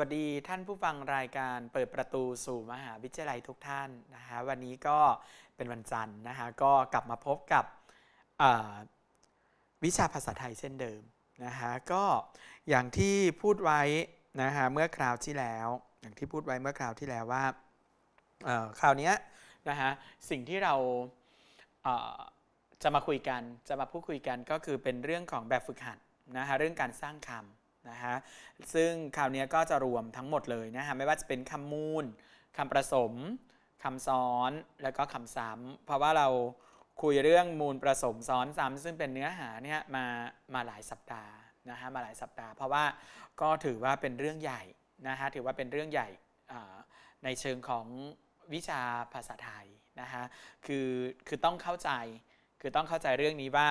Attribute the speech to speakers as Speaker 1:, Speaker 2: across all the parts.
Speaker 1: วัสดี ท่านผู้ฟังรายการเปิดประตูสู่มหาวิทยาลัยทุกท่านนะคะวันนี้ก็เป็นวันจันทร์นะคะก็กลับมาพบกับวิชาภาษาไทยเช่นเดิมนะคะก็อย่างที่พูดไว้นะคะเมื่อคราวที่แล้ว อย่างที่พูดไว้เมื่อคราวที่แล้วว่าคราวนี้นะคะสิ่งที่เราจะมาคุยกันจะมาพูดคุยกันก็คือเป็นเรื่องของแบบฝึกหัดนะคะเรื่องการสร้างคำนะฮะ ซึ่งคราวนี้ก็จะรวมทั้งหมดเลยนะฮะ ไม่ว่าจะเป็นคำมูลคำประสมคำซ้อน แล้วก็คำซ้ำ เพราะว่าเราคุยเรื่องมูลประสมซ้อนซ้ำซึ่งเป็นเนื้อหาเนี่ยมา มาหลายสัปดาห์นะฮะมาหลายสัปดาห์ เพราะว่าก็ถือว่าเป็นเรื่องใหญ่นะฮะ ถือว่าเป็นเรื่องใหญ่ในเชิงของวิชาภาษาไทยนะฮะ คือ คือต้องเข้าใจ คือต้องเข้าใจเรื่องนี้ว่า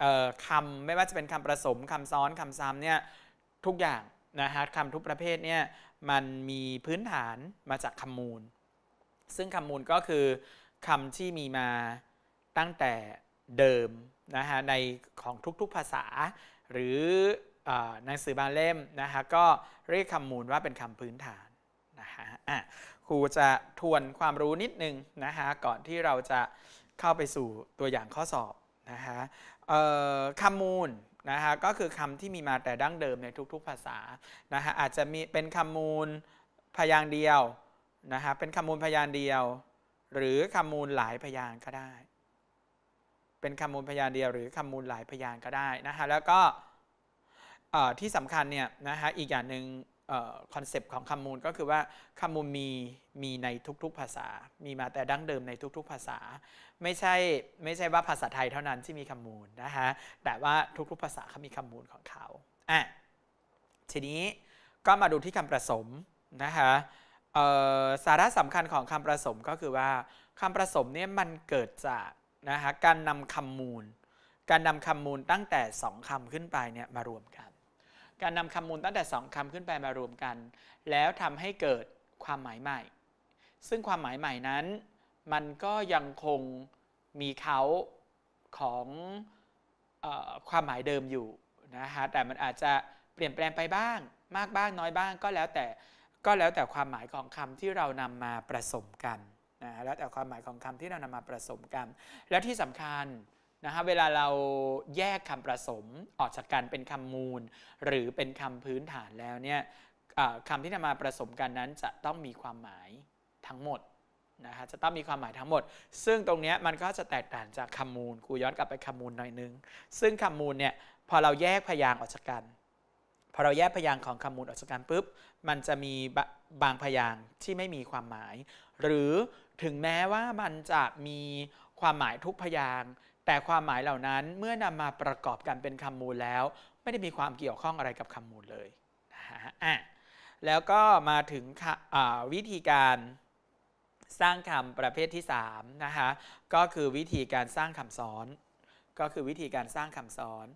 Speaker 1: เออคำไม่ว่าจะเป็นคำประสมคำซ้อนคำซ้ำเนี่ยทุกอย่างนะฮะคำทุกประเภทเนี่ยมันมีพื้นฐานมาจากคำมูล ซึ่งคำมูลก็คือคำที่มีมาตั้งแต่เดิมนะฮะในของทุกๆภาษา หรือหนังสือบางเล่มนะฮะก็เรียกคำมูลว่าเป็นคำพื้นฐานนะฮะครูจะทวนความรู้นิดนึงนะฮะก่อนที่เราจะเข้าไปสู่ตัวอย่างข้อสอบนะฮะคำมูลนะฮะก็คือคำที่มีมาแต่ดั้งเดิมในทุกๆภาษานะฮะอาจจะมีเป็นคำมูลพยางเดียวนะฮะเป็นคำมูลพยางเดียว หรือคำมูลหลายพยางก็ได้ เป็นคำมูลพยางเดียว หรือคำมูลหลายพยางก็ได้นะฮะแล้วก็ที่สำคัญเนี่ยนะฮะอีกอย่างหนึ่งคอนเซปต์ของคำมูลก็คือว่าคำมูลมีมีในทุกๆภาษา มีมาแต่ดั้งเดิมในทุก ๆภาษา ไม่ใช่ไม่ใช่ว่าภาษาไทยเท่านั้นที่มีคำมูลนะคะแต่ว่าทุกๆภาษาเขามีคำมูลของเขาอ่ะทีนี้ก็มาดูที่คำผสมนะคะสาระสำคัญของคำผสมก็คือว่าคำผสมเนี่ยมันเกิดจากนะคะการนำคำมูล การนำคำมูลตั้งแต่สองคำขึ้นไปเนี่ยมารวมกันการนำคำมูลตั้งแต่สองคำขึ้นไปมารวมกัน แล้วทำให้เกิดความหมายใหม่ ซึ่งความหมายใหม่นั้น มันก็ยังคงมีเขาของออความหมายเดิมอยู่นะฮะแต่มันอาจจะเปลี่ยนแปลงไปบ้างมากบ้างน้อยบ้างก็แล้วแต่ก็แล้วแต่ความหมายของคำที่เรานำมาประสมกันนะแล้วแต่ความหมายของคำที่เรานำมาประสมกันแล้วที่สำคัญนะฮะเวลาเราแยกคำประสมออกจากกันเป็นคำมูล หรือเป็นคำพื้นฐานแล้วเนี่ยคำที่นำมาประสมกันนั้นจะต้องมีความหมายทั้งหมดนะฮะจะต้องมีความหมายทั้งหมด ซึ่งตรงนี้มันก็จะแตกต่างจากคำมูลครูย้อนกลับไปคำมูลหน่อยนึงซึ่งคำมูลเนี่ย พอเราแยกพยางออกจากกันพอเราแยกพยางของคำมูลออกจากกันปุ๊บมันจะมีบางพยางที่ไม่มีความหมาย หรือถึงแม้ว่ามันจะมีความหมายทุกพยางแต่ความหมายเหล่านั้นเมื่อนำมาประกอบกันเป็นคำมูลแล้วไม่ได้มีความเกี่ยวข้องอะไรกับคำมูลเลยนะฮะอ่ะแล้วก็มาถึงวิธีการสร้างคำประเภทที่3นะคะก็คือวิธีการสร้างคำซ้อนก็คือวิธีการสร้างคำซ้อน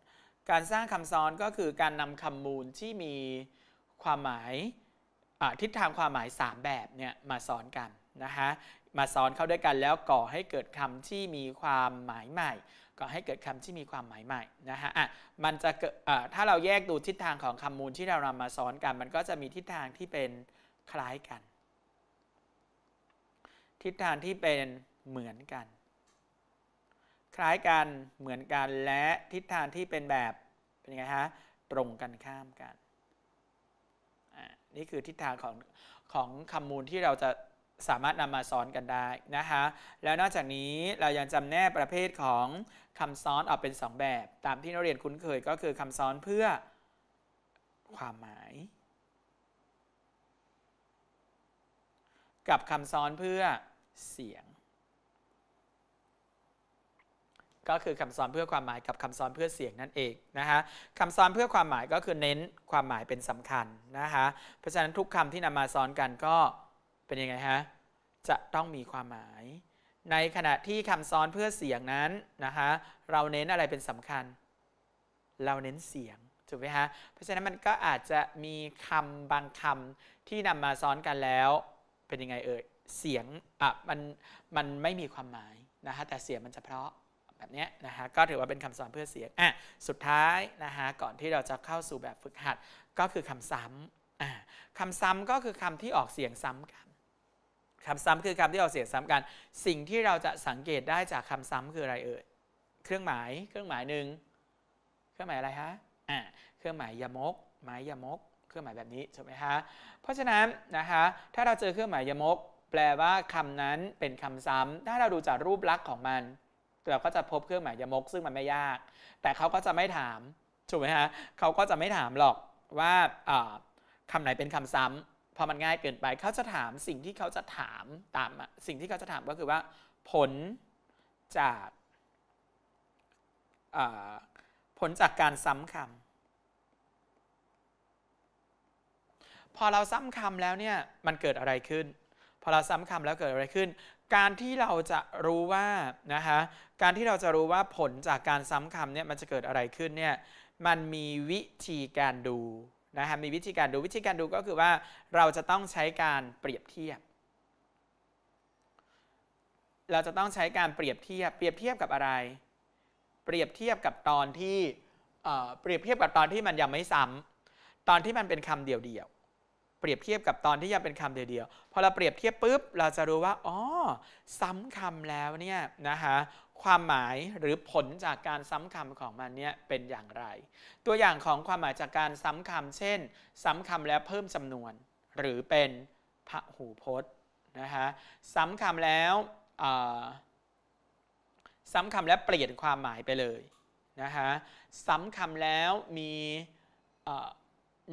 Speaker 1: การสร้างคำซ้อนก็คือการนำคำมูลที่มีความหมายทิศทางความหมาย 3 แบบเนี่ยมาซ้อนกันนะคะมาซ้อนเข้าด้วยกันแล้วก่อให้เกิดคำที่มีความหมายใหม่ ก่อให้เกิดคำที่มีความหมายใหม่นะฮะอ่ะ มันจะเกิดถ้าเราแยกดูทิศทางของคำมูลที่เรานำมาซ้อนกัน มันก็จะมีทิศทางที่เป็นคล้ายกัน ทิศทางที่เป็นเหมือนกัน คล้ายกัน เหมือนกัน และทิศทางที่เป็นแบบ เป็นยังไงฮะตรงกันข้ามกัน นี่คือทิศทางของของคำมูลที่เราจะสามารถนำมาซ้อนกันได้นะคะแล้วนอกจากนี้เรายังจำแนกประเภทของคำซ้อนออกเป็น 2 แบบ ตามที่นักเรียนคุ้นเคยก็คือคำซ้อนเพื่อความหมาย กับคำซ้อนเพื่อเสียง ก็คือคำซ้อนเพื่อความหมายกับคำซ้อนเพื่อเสียงนั่นเองนะคะคำซ้อนเพื่อความหมายก็คือเน้นความหมายเป็นสำคัญนะคะเพราะฉะนั้นทุกคำที่นำมาซ้อนกันก็เป็นยังไงฮะจะต้องมีความหมาย ในขณะที่คำซ้อนเพื่อเสียงนั้นนะคะเราเน้นอะไรเป็นสำคัญ เราเน้นเสียงถูกไหมฮะเพราะฉะนั้นมันก็อาจจะมีคำบางคำที่นำมาซ้อนกันแล้ว เป็นยังไงเอ่ยเสียงอ่ะมันมันไม่มีความหมายนะคะแต่เสียงมันจะเพราะแบบนี้นะคะก็ถือว่าเป็นคำซ้อนเพื่อเสียงอ่ะสุดท้ายนะคะก่อนที่เราจะเข้าสู่แบบฝึกหัดก็คือคำซ้ำอ่ะคำซ้ำก็คือคำที่ออกเสียงซ้ำกันคำซ้ำคือคำที่เราเสียซ้ำกัน สิ่งที่เราจะสังเกตได้จากคำซ้ำคืออะไรเอ่ย เครื่องหมาย เครื่องหมายหนึ่ง เครื่องหมายอะไรฮะ อ่า เครื่องหมายยมกหมายยมก เครื่องหมายแบบนี้ใช่ไหมฮะ เพราะฉะนั้นนะคะถ้าเราเจอเครื่องหมายยมก แปลว่าคำนั้นเป็นคำซ้ำ ถ้าเราดูจากรูปลักษณ์ของมัน เราก็จะพบเครื่องหมายยมก ซึ่งมันไม่ยาก แต่เขาก็จะไม่ถามถูกไหมฮะเขาก็จะไม่ถามหรอกว่าคำไหนเป็นคำซ้ำพอมันง่ายเกินไปเขาจะถามสิ่งที่เขาจะถามตามสิ่งที่เขาจะถามก็คือว่า ผลจากผลจากการซ้ำคำพอเราซ้ำคำแล้วเนี่ยมันเกิดอะไรขึ้น พอเราซ้ำคำแล้วเกิดอะไรขึ้น การที่เราจะรู้ว่านะคะการที่เราจะรู้ว่าผลจากการซ้ำคำเนี่ยมันจะเกิดอะไรขึ้นเนี่ยมันมีวิธีการดูนะฮะ มีวิธีการดูวิธีการดูก็คือว่าเราจะต้องใช้การเปรียบเทียบ เราจะต้องใช้การเปรียบเทียบเปรียบเทียบกับอะไร เปรียบเทียบกับตอนที่เปรียบเทียบกับตอนที่มันยังไม่ซ้ำ ตอนที่มันเป็นคำเดียวๆเปรียบเทียบกับตอนที่ยังเป็นคำเดียวๆ พอเราเปรียบเทียบปุ๊บ เราจะรู้ว่าอ๋อซ้ำคำแล้วเนี่ยนะคะความหมายหรือผลจากการซ้ำคำของมันเนี่ยเป็นอย่างไร ตัวอย่างของความหมายจากการซ้ำคำเช่น ซ้ำคำแล้วเพิ่มจำนวน หรือเป็นพระหูพจน์นะฮะ ซ้ำคำแล้วซ้ำคำแล้วเปลี่ยนความหมายไปเลยนะฮะ ซ้ำคำแล้วมี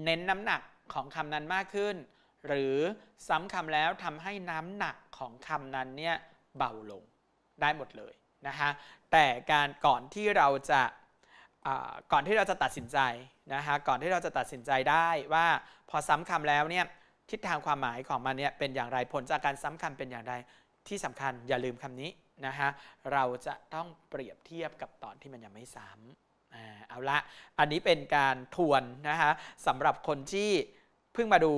Speaker 1: เน้นน้ำหนักของคำนั้นมากขึ้น หรือซ้ำคำแล้วทำให้น้ำหนักของคำนั้นเนี่ยเบาลงได้หมดเลยนะฮะแต่การก่อนที่เราจะก่อนที่เราจะตัดสินใจนะฮะก่อนที่เราจะตัดสินใจได้ว่าพอซ้ำคำแล้วเนี่ยทิศทางความหมายของมันเนี่ยเป็นอย่างไรผลจากการซ้ำคำเป็นอย่างไรที่สำคัญอย่าลืมคำนี้นะฮะเราจะต้องเปรียบเทียบกับตอนที่มันยังไม่ซ้ำเอาละอันนี้เป็นการทวนนะฮะสำหรับคนที่เพิ่งมาดู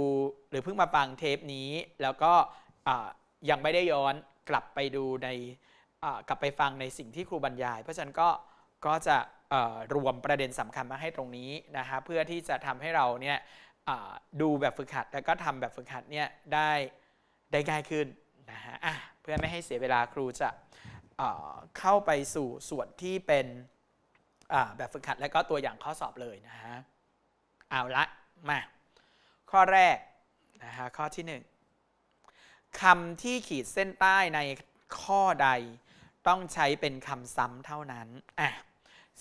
Speaker 1: หรือเพิ่งมาฟังเทปนี้ แล้วก็ยังไม่ได้ย้อนกลับไปดูในกลับไปฟังในสิ่งที่ครูบรรยาย เพราะฉะนั้นก็ก็จะรวมประเด็นสำคัญมาให้ตรงนี้นะคะเพื่อที่จะทำให้เราเนี่ยดูแบบฝึกหัดแล้วก็ทำแบบฝึกหัดเนี่ยได้ได้ง่ายขึ้นนะฮะะเพื่อไม่ให้เสียเวลาครูจะเข้าไปสู่ส่วนที่เป็นแบบฝึกหัดแล้วก็ตัวอย่างข้อสอบเลยนะฮะเอาละมาข้อแรกนะฮะข้อที่ 1 คำที่ขีดเส้นใต้ในข้อใดต้องใช้เป็นคำซ้ำเท่านั้น อ่ะ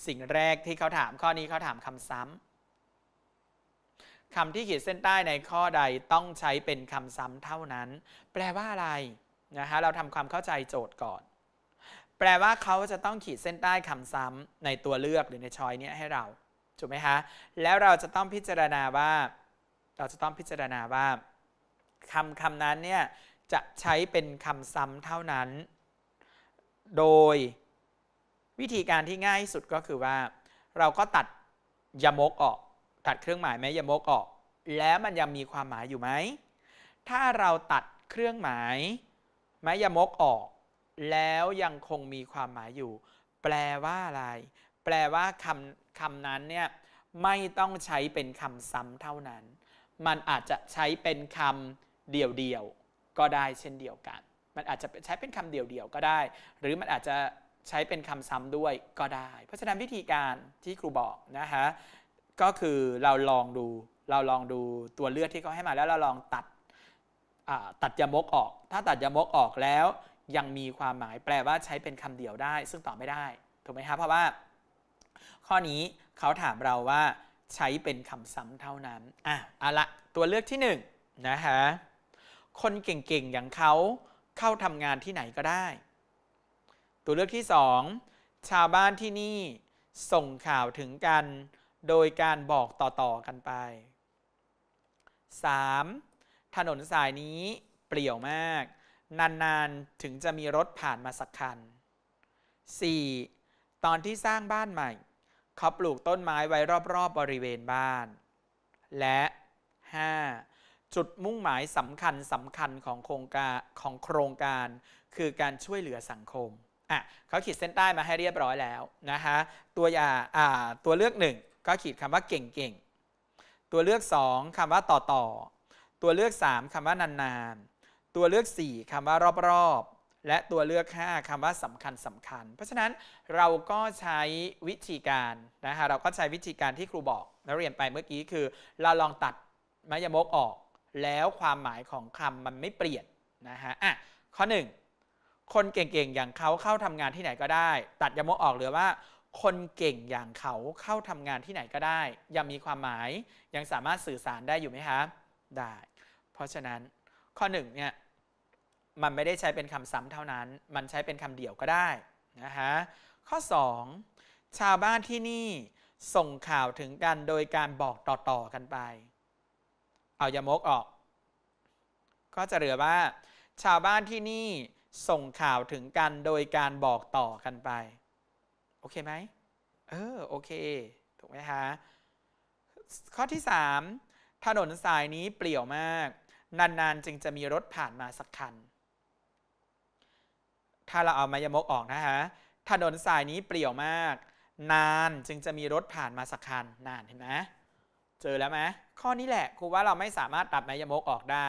Speaker 1: สิ่งแรกที่เขาถามข้อนี้เขาถามคำซ้ำ คำที่ขีดเส้นใต้ในข้อใดต้องใช้เป็นคำซ้ำเท่านั้น แปลว่าอะไรนะฮะ เราทำความเข้าใจโจทย์ก่อน แปลว่าเขาจะต้องขีดเส้นใต้คำซ้ำในตัวเลือกหรือในชอยเนี้ยให้เรา ถูกไหมคะแล้วเราจะต้องพิจารณา ว่า เราจะต้องพิจารณาว่าคำคำนั้นเนี่ยจะใช้เป็นคำซ้ำเท่านั้นโดย วิธีการที่ง่ายสุดก็คือว่า เราก็ตัดยมกออกตัดเครื่องหมายแม้ยมกออก แล้วมันยังมีความหมายอยู่ไหมถ้าเราตัดเครื่องหมายแม้ยมกออก แล้วยังคงมีความหมายอยู่ แปลว่าอะไร แปลว่าคำคำนั้นเนี่ยไม่ต้องใช้เป็นคำซ้ำเท่านั้น มันอาจจะใช้เป็นคำเดี่ยวๆก็ได้เช่นเดียวกันมันอาจจะใช้เป็นคำเดียวๆก็ได้ หรือมันอาจจะใช้เป็นคำซ้ำด้วยก็ได้ เพราะฉะนั้นวิธีการที่ครูบอกนะคะก็คือเราลองดู เราลองดูตัวเลือกที่เขาให้มาแล้วเราลองตัดตัดยมกออก ถ้าตัดยมกออกแล้ว ยังมีความหมายแปลว่าใช้เป็นคำเดียวได้ ซึ่งตอบไม่ได้ ถูกไหมครเพราะว่า ข้อนี้เขาถามเราว่า ใช้เป็นคำซ้ำเท่านั้น อ่ะเอาละตัวเลือกที่1นนะคะคนเก่งๆอย่างเขาเข้าทำงานที่ไหนก็ได้ ตัวเลือกที่ 2 ชาวบ้านที่นี่ส่งข่าวถึงกันโดยการบอกต่อๆกันไป 3. ถนนสายนี้เปลี่ยวมาก นานๆ ถึงจะมีรถผ่านมาสักคัน 4. ตอนที่สร้างบ้านใหม่ เขาปลูกต้นไม้ไว้รอบๆบบริเวณบ้าน และ 5. จุดมุ่งหมายสำคัญสำคัญของโครงการของโครงการ คือการช่วยเหลือสังคมอ่ะเขาขีดเส้นใต้มาให้เรียบร้อยแล้วนะคะตัวอย่าอ่าตัวเลือกหนึ่งก็ขีดคำว่าเก่งๆ ตัวเลือกสองคำว่า ต่อต่อตัวเลือกสามคำว่านานๆ ตัวเลือกสี่คำว่ารอบๆ และตัวเลือกห้าคำว่าสำคัญสำคัญ เพราะฉะนั้นเราก็ใช้วิธีการนะคะเราก็ใช้วิธีการที่ครูบอก นักเรียนไปเมื่อกี้คือ เราลองตัดมายมกออกแล้วความหมายของคำมันไม่เปลี่ยนนะฮะ อ่ะ ข้อ1คนเก่งๆ อย่างเขาเข้าทำงานที่ไหนก็ได้ ตัดยมกออกเหลือว่า คนเก่งอย่างเขาเข้าทำงานที่ไหนก็ได้ ยังมีความหมาย ยังสามารถสื่อสารได้อยู่ไหมคะได้ เพราะฉะนั้นข้อ1เนี่ย มันไม่ได้ใช้เป็นคำซ้ำเท่านั้น มันใช้เป็นคำเดี่ยวก็ได้นะฮะ ข้อ 2 ชาวบ้านที่นี่ส่งข่าวถึงกันโดยการบอกต่อๆกันไปเอายามกออก ก็จะเหลือว่า ชาวบ้านที่นี่ส่งข่าวถึงกันโดยการบอกต่อกันไปโอเคไหมเออโอเคถูกไหมคะข้อที่ 3ถนนสายนี้เปลี่ยวมากนานๆ จึงจะมีรถผ่านมาสักคัน ถ้าเราเอามายมกออกนะฮะถนนสายนี้เปลี่ยวมาก นานจึงจะมีรถผ่านมาสักคันนานเห็นไหมเจอแล้วไหมข้อนี้แหละครูว่าเราไม่สามารถตัดไมยมกออกได้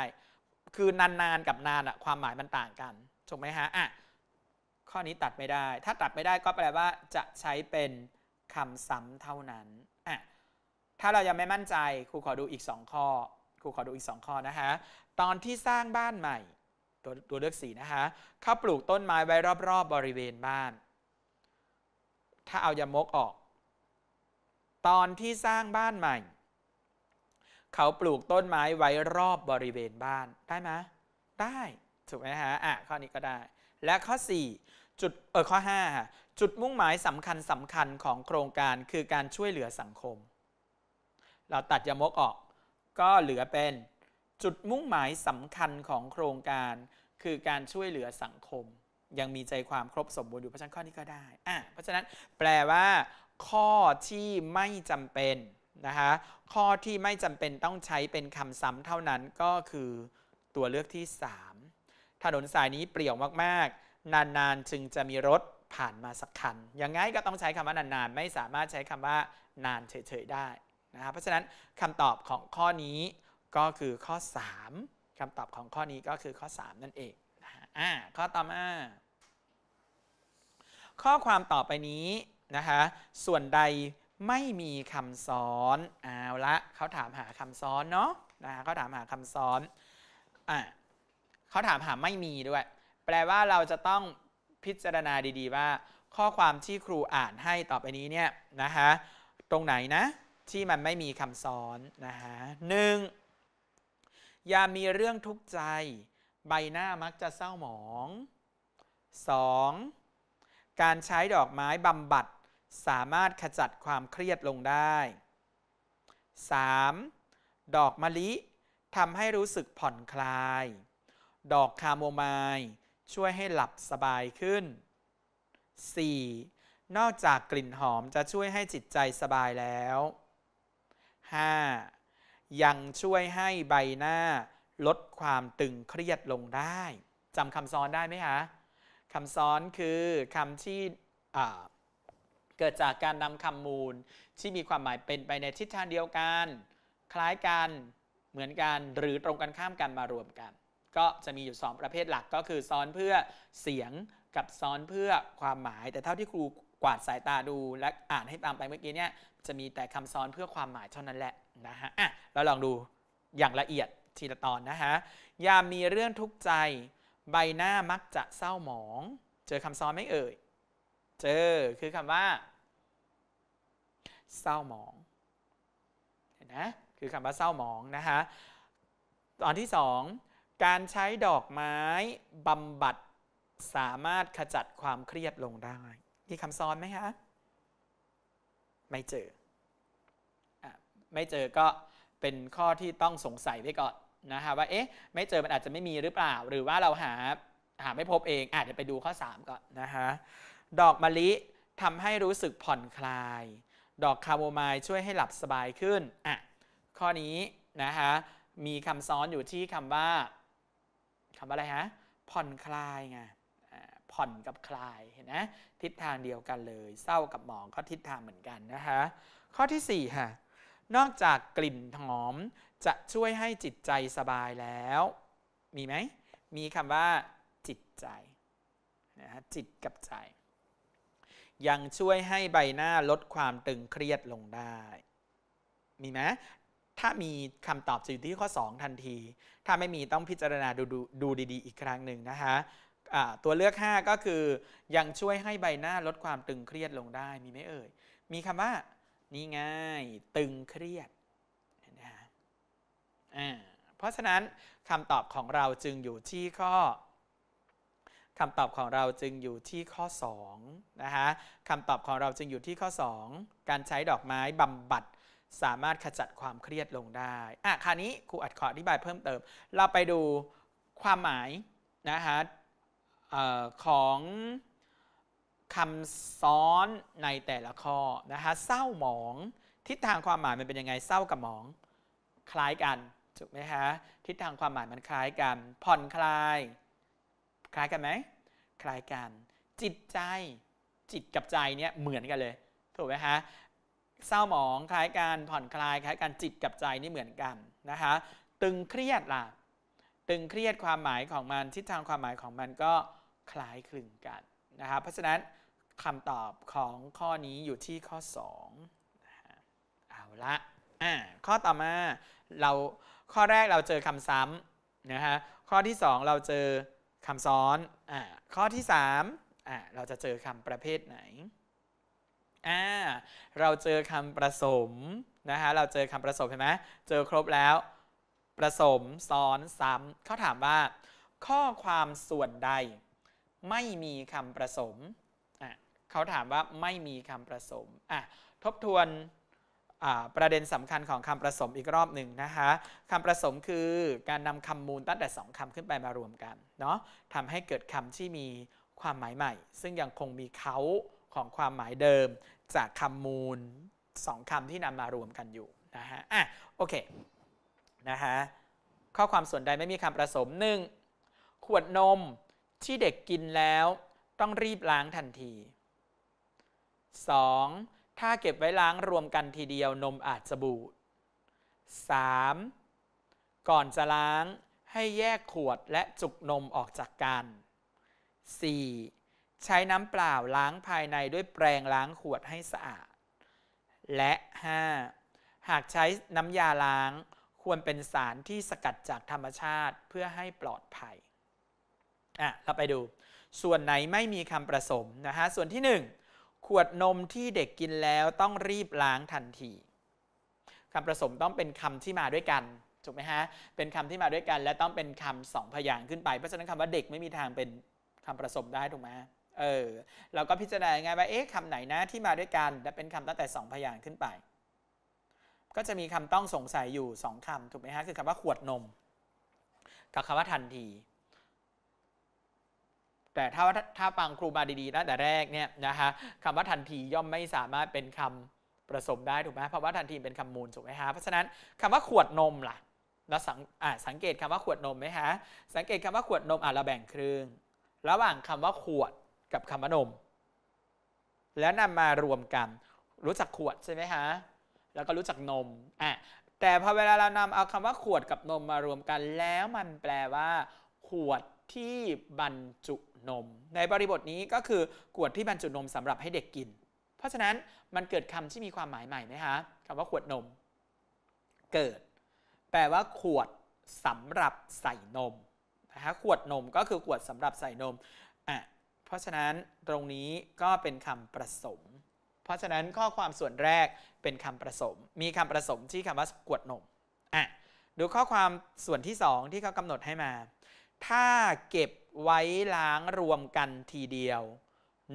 Speaker 1: คือนานๆกับนานอะความหมายมันต่างกันถูกไหมฮะอ่ะข้อนี้ตัดไม่ได้ ถ้าตัดไม่ได้ก็แปลว่าจะใช้เป็นคำซ้ำเท่านั้นอ่ะถ้าเรายังไม่มั่นใจครูขอดูอีก 2 ข้อครูขอดูอีก2ข้อนะคะตอนที่สร้างบ้านใหม่ ตัวตัวเลือกสีนะคะเขาปลูกต้นไม้ไว้รอบๆบบริเวณบ้าน ถ้าเอายามกออก ตอนที่สร้างบ้านใหม่เขาปลูกต้นไม้ไว้รอบบริเวณบ้าน ได้ไหมได้ถูกไหมฮะอ่ะข้อนี้ก็ได้ และข้อ 4 จุดเออข้อ 5 จุดมุ่งหมายสำคัญสำคัญของโครงการ คือการช่วยเหลือสังคม เราตัดยมกออก ก็เหลือเป็น จุดมุ่งหมายสำคัญของโครงการ คือการช่วยเหลือสังคม ยังมีใจความครบสมบูรณ์อยู่เพราะฉะนั้นข้อนี้ก็ได้อ่ะเพราะฉะนั้นแปลว่า ข้อที่ไม่จำเป็นนะคะข้อที่ไม่จำเป็นต้องใช้เป็นคำซ้ำเท่านั้นก็คือตัวเลือกที่ 3 ถนนสายนี้เปลี่ยวมากๆ นานๆจึงจะมีรถผ่านมาสักคันอย่างงก็ต้องใช้คำว่านานๆ ไม่สามารถใช้คำว่านานเฉยๆได้นะครับเพราะฉะนั้นคำตอบของข้อนี้ก็คือข้อ 3 คำตอบของข้อนี้ก็คือข้อ3นั่นเองนะะอ่าข้อต่อมาข้อความต่อไปนี้นะคะส่วนใดไม่มีคำซ้อนเอาละเขาถามหาคำซ้อนเนาะนะเขาถามหาคำซ้อนอ่ะเขาถามหาไม่มีด้วยแปลว่าเราจะต้องพิจารณาดีๆว่า ข้อความที่ครูอ่านให้ต่อไปนี้เนี่ยนะคะตรงไหนนะที่มันไม่มีคำซ้อนนะคะหนึ่งอย่ามีเรื่องทุกข์ใจ ใบหน้ามักจะเศร้าหมอง 2. การใช้ดอกไม้บำบัดสามารถขจัดความเครียดลงได้ 3. ดอกมะลิทำให้รู้สึกผ่อนคลาย ดอกคาโมไมล์ช่วยให้หลับสบายขึ้น 4. นอกจากกลิ่นหอมจะช่วยให้จิตใจสบายแล้ว 5. ยังช่วยให้ใบหน้า ลดความตึงเครียดลงได้ จำคำซ้อนได้ไหมคะคำซ้อนคือคำที่เกิดจากการนำคำมูลที่มีความหมายเป็นไปในทิศทางเดียวกัน คล้ายกันเหมือนกันหรือตรงกันข้ามกันมารวมกัน ก็จะมีอยู่ 2 ประเภทหลักก็คือซ้อนเพื่อเสียงกับซ้อนเพื่อความหมายแต่เท่าที่ครูกวาดสายตาดู และอ่านให้ตามไปเมื่อกี้เนี่ยจะมีแต่คำซ้อนเพื่อความหมายเท่านั้นแหละนะฮะอ่ะเราลองดูอย่างละเอียดทีละตอนนะฮะยามมีเรื่องทุกข์ใจ ใบหน้ามักจะเศร้าหมอง เจอคำซ้อนไม่เอ่ยเจอคือคำว่า เศร้าหมองเห็นนะคือคำว่าเศร้าหมองนะคะตอนที่สองการใช้ดอกไม้บำบัดสามารถขจัดความเครียดลงได้มีคำซ้อนไหมคะไม่เจออไม่เจอก็เป็นข้อที่ต้องสงสัยไว้ก่อนนะคะว่าเอ๊ะไม่เจอมันอาจจะไม่มีหรือเปล่าหรือว่าเราหาหาไม่พบเอง อาจจะไปดูข้อ3ก่อนนะคะดอกมะลิทำให้รู้สึกผ่อนคลาย ดอกคาโมไมล์ช่วยให้หลับสบายขึ้น อ่ะ ข้อนี้นะคะมีคำซ้อนอยู่ที่คำว่าคำาอะไรฮะ ผ่อนคลายไงผ่อนกับคลาย เห็นไหมทิศทางเดียวกันเลย เศร้ากับหมองก็ทิศทางเหมือนกันนะคะข้อที่4ค่ะนอกจากกลิ่นหอม จะช่วยให้จิตใจสบายแล้ว มีไหมมีคำว่าจิตใจนะฮะจิตกับใจยังช่วยให้ใบหน้าลดความตึงเครียดลงได้มีไหมถ้ามีคำตอบจะอยู่ที่ข้อ 2 ทันที ถ้าไม่มีต้องพิจารณาดูดูดูดีๆอีกครั้งหนึ่งนะคะะตัวเลือก5ก็คือยังช่วยให้ใบหน้าลดความตึงเครียดลงได้มีไหมเอ่ยมีคำว่า นี่ง่าย ตึงเครียดนะเพราะฉะนั้นคำตอบของเราจึงอยู่ที่ข้อคำตอบของเราจึงอยู่ที่ข้อ 2 นะคะคำตอบของเราจึงอยู่ที่ข้อ 2 การใช้ดอกไม้บำบัดสามารถขจัดความเครียดลงได้ อ่ะ คราวนี้ครูอัดขออธิบายเพิ่มเติม เราไปดูความหมายนะคะของคำซ้อนในแต่ละข้อนะคะเศร้าหมองทิศทางความหมายมันเป็นยังไง เศร้ากับหมอง คล้ายกัน ถูกไหมฮะทิศทางความหมายมันคล้ายกันผ่อนคลายคล้ายกันไหมคล้ายกันจิตใจ จิตกับใจเนี่ยเหมือนกันเลย ถูกไหมฮะ เศร้าหมองคล้ายกันผ่อนคลายคล้ายกัน จิตกับใจนี่เหมือนกันนะคะตึงเครียดล่ะ ตึงเครียดความหมายของมัน ทิศทางความหมายของมันก็คล้ายคลึงกันนะคะเพราะฉะนั้นคำตอบของข้อนี้อยู่ที่ข้อ2เอาละ อ่า ข้อต่อมา เราข้อแรกเราเจอคำซ้ำนะฮะ ข้อที่2เราเจอคำซ้อนอข้อที่3อ่า เราจะเจอคำประเภทไหน อ่า เราเจอคำประสมนะคะเราเจอคำประสมเห็นไหม เจอครบแล้ว ประสม ซ้อนซ้ำเขาถามว่า ข้อความส่วนใดไม่มีคำประสม อ่ะเขาถามว่าไม่มีคำประสม อ่ะ ทบทวนประเด็นสำคัญของคำประสมอีกรอบหนึ่งนะคะคำประสมคือการนำคำมูลตั้งแต่ 2 คำขึ้นไปมารวมกันเนาะทำให้เกิดคำที่มีความหมายใหม่ ซึ่งยังคงมีเขาของความหมายเดิม จากคำมูล 2 คำที่นำมารวมกันอยู่นะฮะอ่ะโอเคนะฮะข้อความส่วนใดไม่มีคำประสมหนึ่งขวดนมที่เด็กกินแล้ว ต้องรีบล้างทันที 2. ถ้าเก็บไว้ล้างรวมกันทีเดียวนมอาจจะบูด 3. ก่อนจะล้างให้แยกขวดและจุกนมออกจากกัน 4. ใช้น้ำเปล่าล้างภายในด้วยแปรงล้างขวดให้สะอาด และ 5. หากใช้น้ำยาล้างควรเป็นสารที่สกัดจากธรรมชาติเพื่อให้ปลอดภัยอ่ะเราไปดู ส่วนไหนไม่มีคำประสมนะฮะส่วนที่ 1ขวดนมที่เด็กกินแล้วต้องรีบล้างทันทีคำผสมต้องเป็นคำที่มาด้วยกันถูกไหมฮะเป็นคำที่มาด้วยกันและต้องเป็นคำสองพยางค์ขึ้นไป เพราะฉะนั้นคำว่าเด็กไม่มีทางเป็นคำผสมได้ถูกไหมเออเราก็พิจารณาไงว่าเอ๊ะคำไหนนะที่มาด้วยกัน และเป็นคำตั้งแต่สองพยางค์ขึ้นไป ก็จะมีคำต้องสงสัยอยู่สองคำถูกไหมฮะคือคำว่าขวดนมกับคำว่าทันทีแต่ถ้าถ้าฟังครูมาดีๆนัแต่แรกเนี่ยนะคะคำว่าทันทีย่อมไม่สามารถเป็นคำผสมได้ถูกไหมเพราะว่าทันทีเป็นคำมูลถูกไหมฮะเพราะฉะนั้นคำว่าขวดนมล่ะเราสังสังเกตคำว่าขวดนมไหมฮะสังเกตคำว่าขวดนมอ่ะเราแบ่งครึ่งระหว่างคำว่าขวดกับคำว่านม แล้วนำมารวมกัน รู้จักขวดใช่ไหมฮะแล้วก็รู้จักนมอ่ะแต่พอเวลาเรานำเอาคำว่าขวดกับนมมารวมกันแล้วมันแปลว่า ขวดที่บรรจุนม ในบริบทนี้ก็คือขวดที่บรรจุนมสำหรับให้เด็กกิน เพราะฉะนั้นมันเกิดคำที่มีความหมายใหม่ไหมคะคำว่าขวดนม เกิด แปลว่า ขวดสำหรับใส่นมนะคะขวดนมก็คือขวดสำหรับใส่นมอ่ะเพราะฉะนั้นตรงนี้ก็เป็นคำประสม เพราะฉะนั้นข้อความส่วนแรกเป็นคำประสม มีคำประสมที่คำว่าขวดนม อ่ะ ดูข้อความส่วนที่ 2 ที่เขากำหนดให้มาถ้าเก็บไว้ล้างรวมกันทีเดียว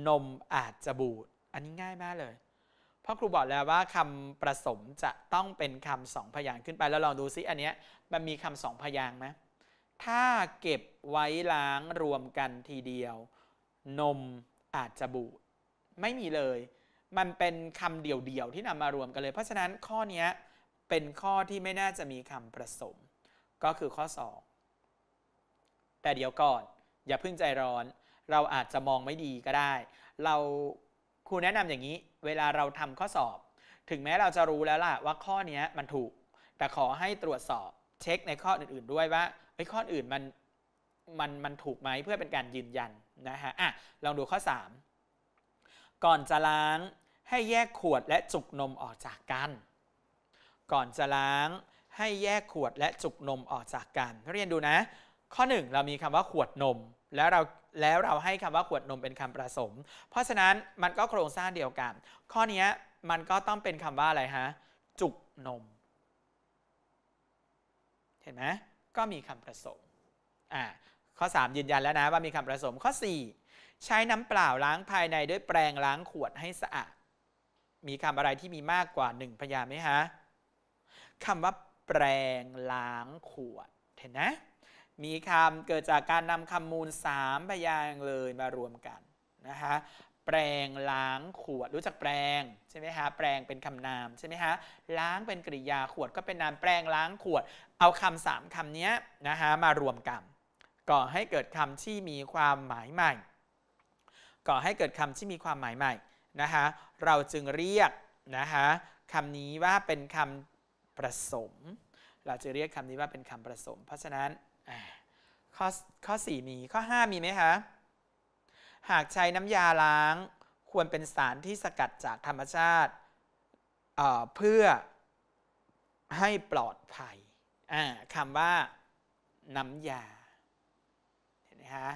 Speaker 1: นมอาจจะบูดอันนี้ง่ายมากเลย เพราะครูบอกแล้วว่าคำประสมจะต้องเป็นคำสองพยางค์ขึ้นไป แล้วลองดูซิอันนี้มันมีคำสองพยางค์ไหมถ้าเก็บไว้ล้างรวมกันทีเดียว นมอาจจะบูดไม่มีเลย มันเป็นคำเดี่ยวๆที่นำมารวมกันเลย เพราะฉะนั้นข้อนี้เป็นข้อที่ไม่น่าจะมีคำประสม ก็คือข้อ 2แต่เดี๋ยวก่อนอย่าเพิ่งใจร้อน เราอาจจะมองไม่ดีก็ได้ เราครูแนะนำอย่างนี้เวลาเราทำข้อสอบ ถึงแม้เราจะรู้แล้วล่ะว่าข้อนี้มันถูก แต่ขอให้ตรวจสอบ เช็คในข้ออื่น ๆ ด้วยว่าไอ้ข้ออื่นมันมันมันถูกไหมเพื่อเป็นการยืนยันนะฮะอ่ะลองดูข้อ 3 ก่อนจะล้างให้แยกขวดและจุกนมออกจากกัน ก่อนจะล้างให้แยกขวดและจุกนมออกจากกันเรียนดูนะข้อ 1 เรามีคำว่าขวดนม แล้วเราแล้วเราให้คำว่าขวดนมเป็นคำผสม เพราะฉะนั้นมันก็โครงสร้างเดียวกัน ข้อนี้มันก็ต้องเป็นคำว่าอะไรฮะจุกนมเห็นไหมก็มีคำผสมอ่าข้อ 3 ยืนยันแล้วนะว่ามีคำผสมข้อ 4 ใช้น้ำเปล่าล้างภายในด้วยแปรง ล้างขวดให้สะอาด มีคำอะไรที่มีมากกว่า 1 พยางค์ไหมฮะคำว่า แปรงล้างขวด เห็นนะมีคำเกิดจากการนำคำมูล3พยางเลยมารวมกันนะคะแปลงล้างขวด รู้จักแปลงใช่ไหมฮะแปลงเป็นคำนาม ใช่ไหมฮะล้างเป็นกริยาขวดก็เป็นนาม แปลงล้างขวดเอาคำสามคำนี้นะฮะมารวมกันก่อให้เกิดคำที่มีความหมายใหม่ก่อให้เกิดคำที่มีความหมายใหม่นะคะเราจึงเรียกนะคะคำนี้ว่าเป็นคำผสม เราจะเรียกคำนี้ว่าเป็นคำผสม เพราะฉะนั้นข้อข้อ 4 มี ข้อ 5 มีไหมคะ หากใช้น้ำยาล้าง ควรเป็นสารที่สกัดจากธรรมชาติเเพื่อ ให้ปลอดภัยคำว่าน้ำยาเห็นไหมฮะ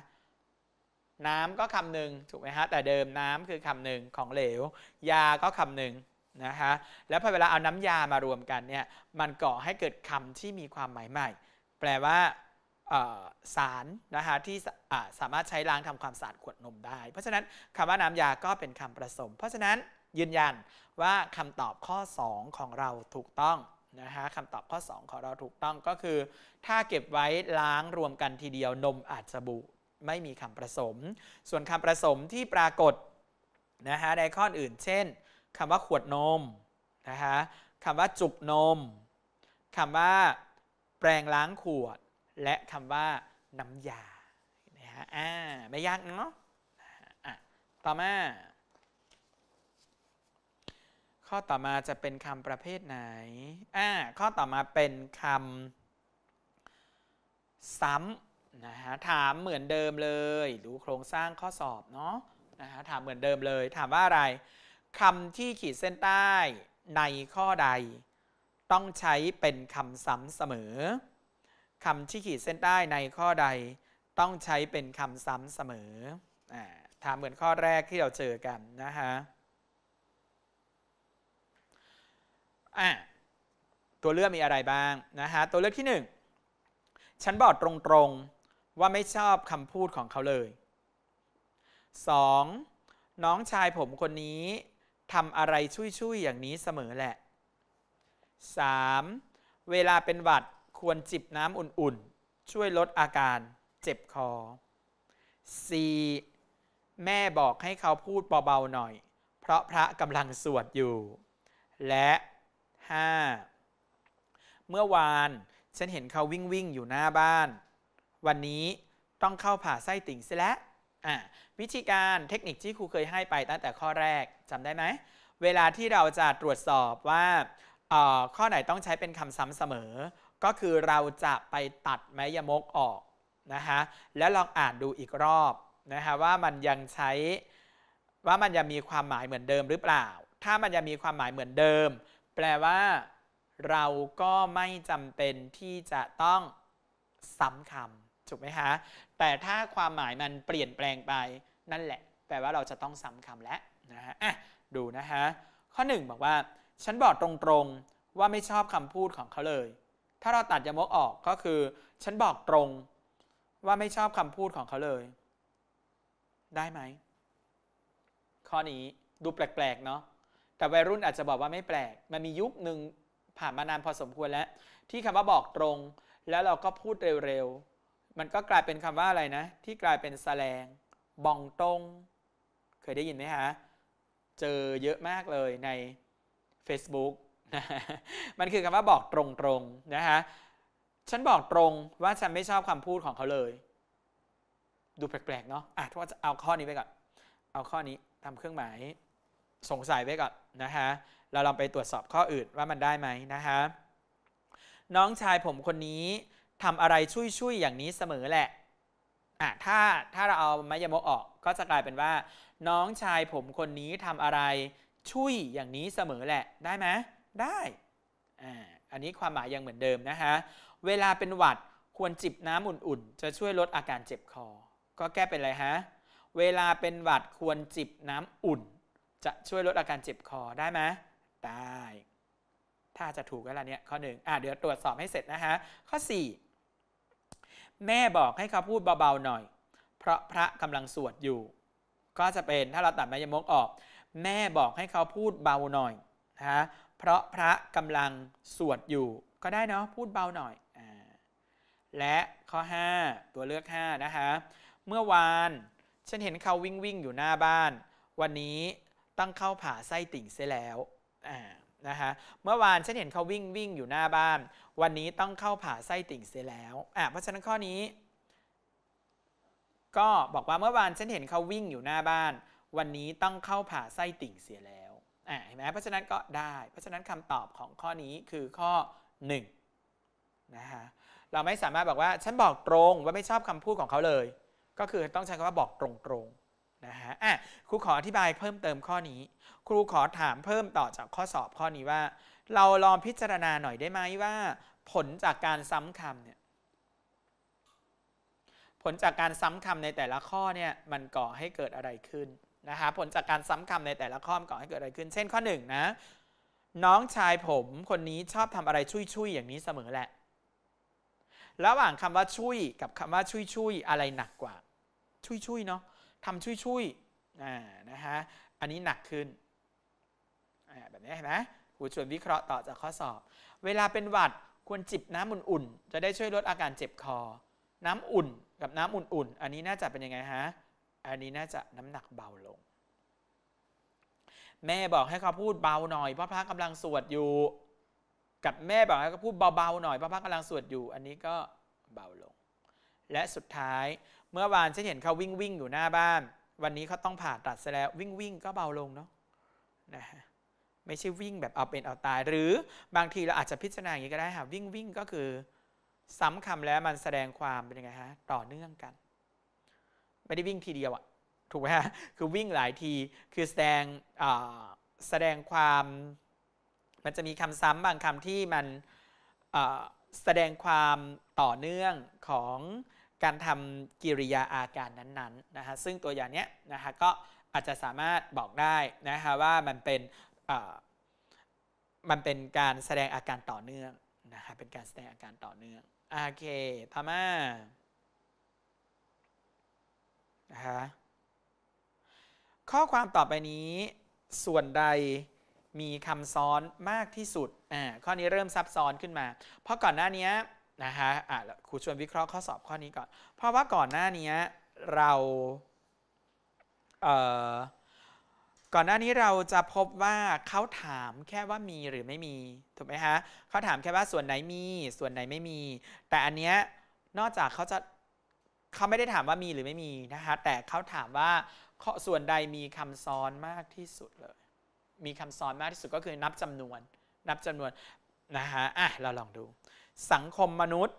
Speaker 1: น้ำก็คำหนึ่งถูกไหมฮะแต่เดิมน้ำคือคำหนึ่งของเหลว ยาก็คำหนึ่งนะคะแล้วพอเวลาเอาน้ำยามารวมกันเนี่ยมันก่อให้เกิดคำที่มีความหมายใหม่แปลว่าสารนะคะที่สามารถใช้ล้างทำความสะอาดขวดนมได้ เพราะฉะนั้นคำว่าน้ำยาก็เป็นคำผสม เพราะฉะนั้นยืนยันว่าคำตอบข้อ2ของเราถูกต้องนะคะคำตอบข้อ 2 ของเราถูกต้องก็คือถ้าเก็บไว้ล้างรวมกันทีเดียวนมอาจจะบุไม่มีคำผสม ส่วนคำผสมที่ปรากฏนะคะในข้ออื่นเช่นคำว่าขวดนมนะคะคำว่าจุกนมคำว่าแปรงล้างขวดและคำว่า น้ำยา นะฮะ อ่า ไม่ยากเนาะอ่ะต่อมา ข้อต่อมาจะเป็นคำประเภทไหน อ่า ข้อต่อมาเป็นคำซ้ำนะฮะ ถามเหมือนเดิมเลยดูโครงสร้างข้อสอบเนาะ นะฮะ ถามเหมือนเดิมเลย ถามว่าอะไร คำที่ขีดเส้นใต้ในข้อใด ต้องใช้เป็นคำซ้ำเสมอคำที่ขีดเส้นใต้ในข้อใดต้องใช้เป็นคำซ้ำเสมอ ถามเหมือนข้อแรกที่เราเจอกันนะฮะตัวเลือกมีอะไรบ้างนะฮะตัวเลือกที่1ฉันบอกตรงๆว่าไม่ชอบคำพูดของเขาเลย 2. น้องชายผมคนนี้ทำอะไรชุยๆอย่างนี้เสมอแหละ 3. เวลาเป็นหวัดควรจิบน้ำอุ่นๆ ช่วยลดอาการเจ็บคอ 4. แม่บอกให้เขาพูดเบาๆหน่อย เพราะพระกำลังสวดอยู่ และ 5. เมื่อวาน ฉันเห็นเขาวิ่งวิ่งอยู่หน้าบ้าน วันนี้ต้องเข้าผ่าไส้ติ่งซะแล้ววิธีการเทคนิคที่ครูเคยให้ไปตั้งแต่ข้อแรกจำได้ไหมเวลาที่เราจะตรวจสอบว่าข้อไหนต้องใช้เป็นคำซ้ำเสมอก็คือ เราจะไปตัดไม้ยมกออกนะฮะ แล้วลองอ่านดูอีกรอบนะฮะว่ามันยังใช้ว่ามันยังมีความหมายเหมือนเดิมหรือเปล่า ถ้ามันยังมีความหมายเหมือนเดิม แปลว่าเราก็ไม่จำเป็นที่จะต้องซ้ำคำถูกไหมฮะ แต่ถ้าความหมายมันเปลี่ยนแปลงไป นั่นแหละแปลว่าเราจะต้องซ้ำคำแล้วนะฮะะดูนะฮะข้อ1บอกว่า ฉันบอกตรงๆว่าไม่ชอบคำพูดของเขาเลยถ้าเราตัดยมกออกก็คือ ฉันบอกตรงว่าไม่ชอบคำพูดของเขาเลย ได้ไหม ข้อนี้ดูแปลกๆเนาะแต่วัยรุ่นอาจจะบอกว่าไม่แปลกมันมียุคหนึ่งผ่านมานานพอสมควรแล้ว ที่คำว่าบอกตรงแล้วเราก็พูดเร็วๆ มันก็กลายเป็นคำว่าอะไรนะ ที่กลายเป็นแสลงบองตรงเคยได้ยินไหมฮะ เจอเยอะมากเลยใน Facebook มันคือคำว่าบอกตรง ๆ นะคะฉันบอกตรงว่าฉันไม่ชอบคำาพูดของเขาเลย ดูแปลกๆเนาะ อ่ะทุกจะเอาข้อนี้ไปก่อน เอาข้อนี้ทำเครื่องหมาย สงสัยไว้ก่อนนะคะเราลองไปตรวจสอบข้ออื่นว่ามันได้ไหมนะคะน้องชายผมคนนี้ทำอะไรช่วยๆ อย่างนี้เสมอแหละ อ่ะ ถ้าถ้าเราเอาไม้ยมกออกก็จะกลายเป็นว่า น้องชายผมคนนี้ทำอะไรช่วยอย่างนี้เสมอแหละได้ไหมได้ อันนี้ความหมายยังเหมือนเดิมนะฮะ เวลาเป็นหวัดควรจิบน้ำอุ่นๆจะช่วยลดอาการเจ็บคอ ก็แก้เป็นอะไรฮะ เวลาเป็นหวัดควรจิบน้ำอุ่น จะช่วยลดอาการเจ็บคอได้ไหมได้ ถ้าจะถูกก็แล้วเนี่ยข้อหนึ่งอ่ะเดี๋ยวตรวจสอบให้เสร็จนะฮะ ข้อ 4 แม่บอกให้เขาพูดเบาๆหน่อย เพราะพระกำลังสวดอยู่ ก็จะเป็นถ้าเราตัดมายมกออก แม่บอกให้เขาพูดเบาหน่อยนะฮะเพราะพระกำลัง สวดอยู่ ก็ได้เนาะพูดเบาหน่อยอและข้อ 5 ตัวเลือก5นะคะเมื่อวานฉันเห็นเขาวิ่งวิ่งอยู่หน้าบ้าน วันนี้ต้องเข้าผ่าไส้ติ่งเสียแล้วนะคะเมื่อวานฉันเห็นเขาวิ่งวิ่งอยู่หน้าบ้าน วันนี้ต้องเข้าผ่าไส้ติ่งเสียแล้วอ่ะเพราะฉะนั้นข้อนี้ก็บอกว่า เมื่อวานฉันเห็นเขาวิ่ง อยู่หน้าบ้านวันนี้ต้องเข้าผ่าไส้ติ่งเสียแล้วเห็นไหมเพราะฉะนั้นก็ได้ เพราะฉะนั้นคำตอบของข้อนี้คือข้อ1นะฮะ เราไม่สามารถบอกว่าฉันบอกตรง ว่าไม่ชอบคำพูดของเขาเลย ก็คือต้องใช้คำว่าบอกตรงๆนะฮะอ่ะครูขออธิบายเพิ่มเติมข้อนี้ ครูขอถามเพิ่มต่อจากข้อสอบข้อนี้ว่า เราลองพิจารณาหน่อยได้ไหมว่า ผลจากการซ้ำคำเนี่ย ผลจากการซ้ำคำในแต่ละข้อเนี่ยมันก่อให้เกิดอะไรขึ้นนะคะผลจากการซ้ำคำในแต่ละข้อก่อนให้เกิดอะไรขึ้น เช่นข้อ1นนะน้องชายผมคนนี้ชอบทำอะไรชุยชุยอย่างนี้เสมอแหละ ระหว่างคำว่าชุยกับคำว่าชุยชุยอะไรหนักกว่าชุยชุยเนาะทำชุยชยอ่านะฮะอันนี้หนักขึ้นแบบนี้เห็นไหมครูชวนวิเคราะห์ต่อจากข้อสอบ เวลาเป็นหวัดควรจิบน้ำอุ่นๆจะได้ช่วยลดอาการเจ็บคอ น้ำอุ่น กับน้ำอุ่นๆอันนี้น่าจะเป็นยังไงฮะอันนี้น่าจะน้ำหนักเบาลง แม่บอกให้เขาพูดเบาหน่อยเพราะพระกำลังสวดอยู่ กับแม่บอกให้เขาพูดเบาๆหน่อยเพราะพระกำลังสวดอยู่ อันนี้ก็เบาลง และสุดท้ายเมื่อวานฉันเห็นเขาวิ่งวิ่งอยู่หน้าบ้าน วันนี้เขาต้องผ่าตัดซะแล้ววิ่งวิ่งก็เบาลงเนาะนะฮะไม่ใช่วิ่งแบบเอาเป็นเอาตาย หรือบางทีเราอาจจะพิจารณาอย่างนี้ก็ได้ค่ะวิ่งวิ่งก็คือซ้ำคำแล้วมันแสดงความเป็นยังไงฮะต่อเนื่องกันไม่ได้วิ่งทีเดียวอะถูกไหมฮะคือวิ่งหลายที คือแสดงแสดงความ มันจะมีคำซ้ำบางคำที่มันแสดงความต่อเนื่องของการทำกิริยาอาการนั้นๆ นะฮะ ซึ่งตัวอย่างเนี้ยนะฮะ ก็อาจจะสามารถบอกได้นะฮะว่ามันเป็นมันเป็นการแสดงอาการต่อเนื่องนะฮะ เป็นการแสดงอาการต่อเนื่อง โอเคพม่าะคะข้อความต่อไปนี้ส่วนใดมีคำซ้อนมากที่สุด อ่าข้อนี้เริ่มซับซ้อนขึ้นมา เพราะก่อนหน้านี้นะคะอ่าครูชวนวิเคราะห์ข้อสอบข้อนี้ก่อน เพราะว่าก่อนหน้านี้เรา เอ่อ ก่อนหน้านี้เราจะพบว่าเขาถามแค่ว่ามีหรือไม่มีถูกไหมฮะเขาถามแค่ว่าส่วนไหนมีส่วนไหนไม่มี แต่อันเนี้ยนอกจากเขาจะเขาไม่ได้ถามว่ามีหรือไม่มีนะคะแต่เขาถามว่าข้อส่วนใดมีคำซ้อนมากที่สุดเลย มีคำซ้อนมากที่สุดก็คือนับจำนวน นับจำนวนนะคะอ่ะเราลองดู สังคมมนุษย์